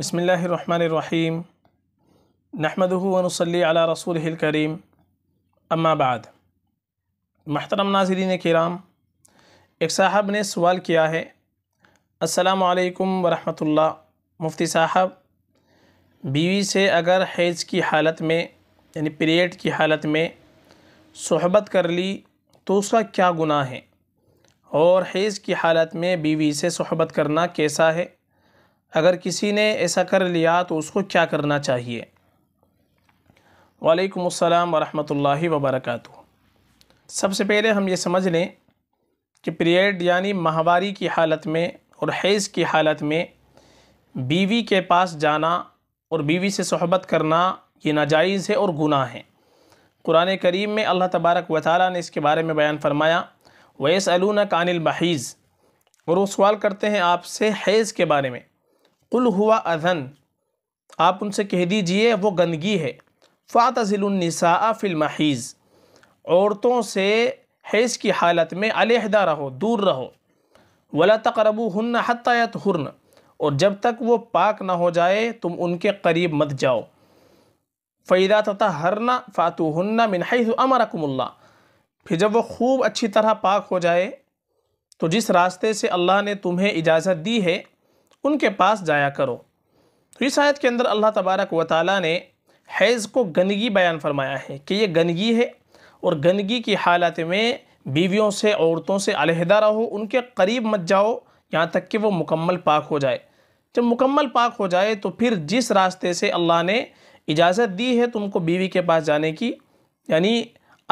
बसमीम नहमदनसली अला रसूल करीम अम्माबाद महतरम नाजरीन कराम एक साहब ने सवाल किया है असलकम वरहमतुल्ला मुफ्ती साहब बीवी से अगर हैज़ की हालत में यानी पीरियड की हालत में सहबत कर ली तो उसका क्या गुनाह है और हैज़ की हालत में बीवी से सहबत करना कैसा है अगर किसी ने ऐसा कर लिया तो उसको क्या करना चाहिए वालेकुम अस्सलाम वरहमतुल्लाहि वबरकatuh सबसे पहले हम ये समझ लें कि पीरियड यानी माहवारी की हालत में और हैज़ की हालत में बीवी के पास जाना और बीवी से सहबत करना ये नाजायज़ है और गुनाह है कुरान करीम में अल्लाह तबारक व ताली ने इसके बारे में बयान फरमाया वैस अलून कानिल बहीज़ और वो सवाल करते हैं आपसे हैज़ के बारे में कुल हुआ अजन आप उनसे कह दीजिए वो गंदगी है फ़ातज़िलनिसा फ़िल्महीज़ औरतों से हैज़ की हालत में अलहदा रहो दूर रहो वला तकरबू हन्न हत्यात हुरन और जब तक वो पाक ना हो जाए तुम उनके करीब मत जाओ फ़ैदा तथा हरना फ़ातु हन्ना मिनहैज अमरकमल्ला फिर जब वो खूब अच्छी तरह पाक हो जाए तो जिस रास्ते से अल्लाह ने तुम्हें इजाज़त दी है उनके पास जाया करो तो इस आयत के अंदर अल्लाह तबारक व ताली ने हैज़ को गंदगी बयान फरमाया है कि ये गंदगी है और गंदगी की हालत में बीवियों से औरतों से अलहदा रहो उनके करीब मत जाओ यहाँ तक कि वो मुकम्मल पाक हो जाए जब मुकम्मल पाक हो जाए तो फिर जिस रास्ते से अल्लाह ने इजाज़त दी है तुमको बीवी के पास जाने की यानी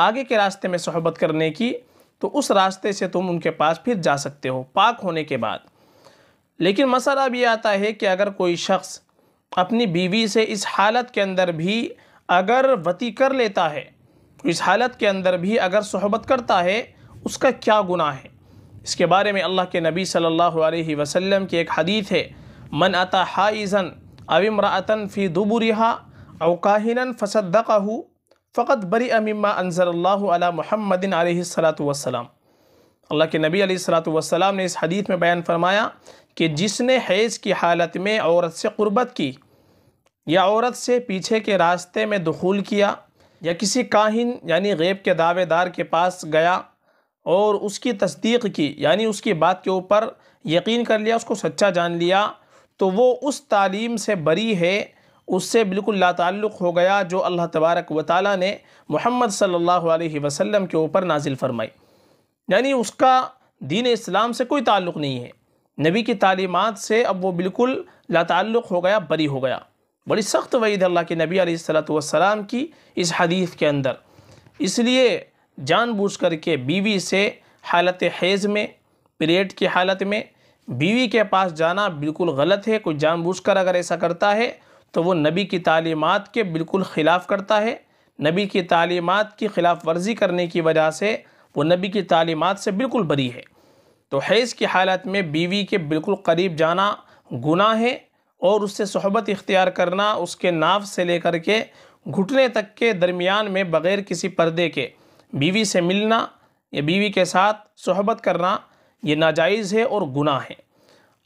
आगे के रास्ते में सहबत करने की तो उस रास्ते से तुम उनके पास फिर जा सकते हो पाक होने के बाद लेकिन मसला अब आता है कि अगर कोई शख्स अपनी बीवी से इस हालत के अंदर भी अगर वती कर लेता है इस हालत के अंदर भी अगर सहबत करता है उसका क्या गुनाह है इसके बारे में अल्लाह के नबी सल्लल्लाहु अलैहि वसल्लम की एक हदीत है मन अता हाइज़न अविमरातन फ़ी दुबुरहा अवकाहिन फ़सदक़ू फ़कत बरी अमीमा अनज़र महमदिन वसलम अल्लाह के नबी सलाम ने इस हदीत में बयान फरमाया कि जिसने हैज़ की हालत में औरत से क़ुरबत की या औरत से पीछे के रास्ते में दखूल किया या किसी काहिन यानी गैब के दावेदार के पास गया और उसकी तस्दीक की यानी उसकी बात के ऊपर यकीन कर लिया उसको सच्चा जान लिया तो वो उस तालीम से बरी है उससे बिल्कुल लाताल्लुक़ हो गया जो अल्लाह तबारक व ताली ने मोहम्मद सल्ला वसलम के ऊपर नाजिल फरमाई यानी उसका दीन इस्लाम से कोई ताल्लुक़ नहीं है नबी की तालीमत से अब वो बिल्कुल लाताल्लुक़ हो गया बरी हो गया बड़ी सख्त वईद अल्लाह के नबी सलाम की इस हदीस के अंदर इसलिए जानबूझ करके बीवी से हालत हैज़ में पीरियड की हालत में बीवी के पास जाना बिल्कुल गलत है कोई जानबूझ कर अगर ऐसा करता है तो वो नबी की तालीमत के बिल्कुल ख़िलाफ़ करता है नबी की तालीमत की ख़िलाफ़ वर्जी करने की वजह से वो नबी की तालीमत से बिल्कुल बरी है तो हैज़ की हालत में बीवी के बिल्कुल करीब जाना गुनाह है और उससे सहबत इख्तियार करना उसके नाव से लेकर के घुटने तक के दरमियान में बग़ैर किसी पर्दे के बीवी से मिलना या बीवी के साथ सहबत करना ये नाजायज़ है और गुना है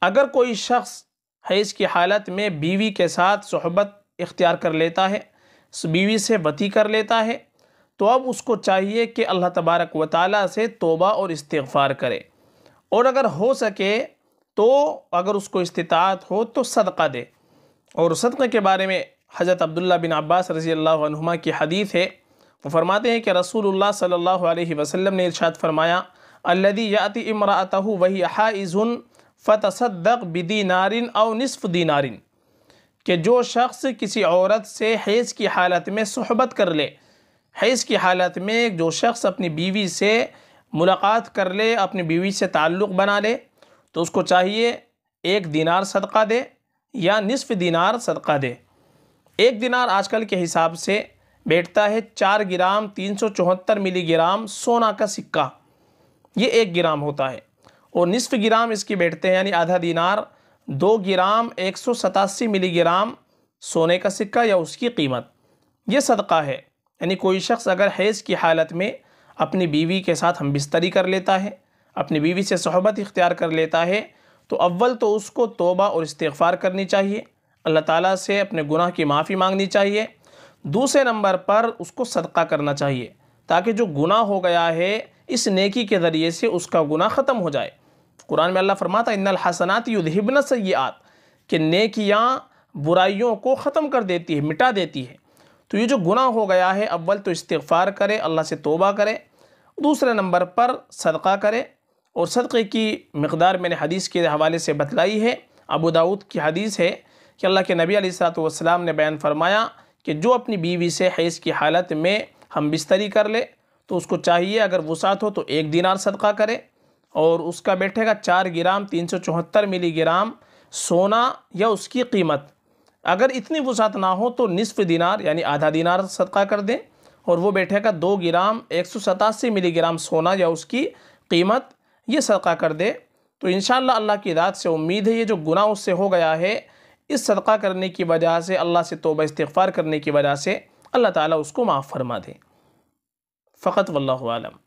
अगर कोई शख्स हैज़ की हालत में बीवी के साथ सहबत इख्तियार कर लेता है बीवी से वती कर लेता है तो अब उसको चाहिए कि अल्लाह तबारक व ताली से तोबा और इस्तफ़ार करे और अगर हो सके तो अगर उसको इस्तात हो तो सदका दे और सदक़े के बारे में हज़रत अब्दुल्ला बिन अब्बास रज़ी अल्लाह की हदीत है वो फरमाते हैं कि रसूल सल्ला वसलम ने इर्शाद फरमाया याति इमरात वही हाइज़ुन फ़तसदक बिदी नारिन और नसफ़ दीनारिन के जो शख्स किसी औरत से हैज़ की हालत में सहबत कर ले हैज़ की हालत में जो शख्स अपनी बीवी से मुलाकात कर ले अपनी बीवी से ताल्लुक़ बना ले तो उसको चाहिए एक दिनार सदका दे या निसफ दिनार सदका दे एक दिनार आजकल के हिसाब से बैठता है चार ग्राम तीन सौ चौहत्तर मिलीग्राम सोना का सिक्का ये एक ग्राम होता है और निसफ ग्राम इसकी बैठते हैं यानी आधा दिनार दो ग्राम एक सौ सतासी मिलीग्राम सोने का सिक्का या उसकी कीमत ये सदका है यानी कोई शख्स अगर हैज़ की हालत में अपनी बीवी के साथ हम बिस्तरी कर लेता है अपनी बीवी से सहबत इख्तियार कर लेता है तो अव्वल तो उसको तोबा और इस्तफ़ार करनी चाहिए अल्लाह ताला से अपने गुनाह की माफ़ी मांगनी चाहिए दूसरे नंबर पर उसको सदका करना चाहिए ताकि जो गुनाह हो गया है इस नेकी के ज़रिए से उसका गुनाह ख़त्म हो जाए कुरान में अल्लाह फरमाता इन हसनात युद्धिबन सयात कि नेकियाँ बुराइयों को ख़त्म कर देती है मिटा देती है तो ये जो गुनाह हो गया है अव्वल तो इस्तफ़ार करे अल्लाह से तोबा करे दूसरे नंबर पर सदका करे और सदक़े की मकदार मैंने हदीस के हवाले से बतलाई है अबू दाऊद की हदीस है कि अल्लाह के नबी सलाम ने बयान फरमाया कि जो अपनी बीवी से हैज़ की हालत में हम बिस्तरी कर ले तो उसको चाहिए अगर वसात हो तो एक दिनार सदका करे और उसका बैठेगा चार ग्राम तीन सौ चौहत्तर मिली ग्राम सोना या उसकी कीमत अगर इतनी वसात ना हो तो निसफ़ दिनार यानी आधा दिनार सदका कर दें और वो बैठेगा दो ग्राम एक सौ सतासी मिलीग्राम सोना या उसकी कीमत ये सदका कर दे तो इन अल्लाह की रात से उम्मीद है ये जो गुना उससे हो गया है इस सदका करने की वजह से अल्लाह से तोबा इस्तफ़ार करने की वजह से अल्लाह ताला उसको माफ़ फरमा दे फ़कत वल्लम